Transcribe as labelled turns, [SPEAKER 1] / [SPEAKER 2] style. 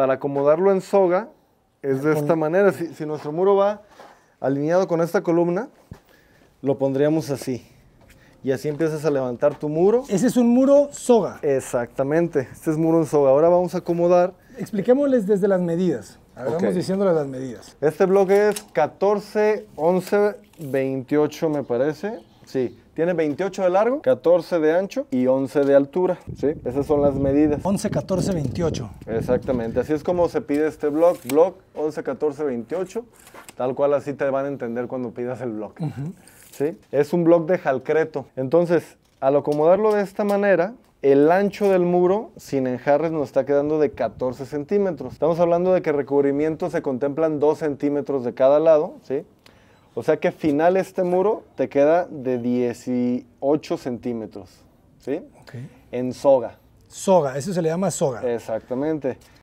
[SPEAKER 1] para acomodarlo en soga es de esta manera. Si, nuestro muro va alineado con esta columna, lo pondríamos así. Y así empiezas a levantar tu muro. Ese es un muro soga. Exactamente, este es muro en soga. Ahora vamos a acomodar. Expliquémosles desde las medidas. las medidas. Este bloque es 14, 11, 28 me parece. Sí, tiene 28 de largo, 14 de ancho y 11 de altura. Sí, esas son las medidas. 11, 14, 28. Exactamente, así es como se pide este blog, blog 11, 14, 28, tal cual así te van a entender cuando pidas el blog. ¿Sí? Es un blog de jalcreto. Entonces, al acomodarlo de esta manera, el ancho del muro sin enjarres nos está quedando de 14 centímetros. Estamos hablando de que recubrimientos se contemplan 2 centímetros de cada lado, ¿sí? O sea que final este muro te queda de 18 centímetros, ¿sí? Ok. En soga. Soga, eso se le llama soga. Exactamente.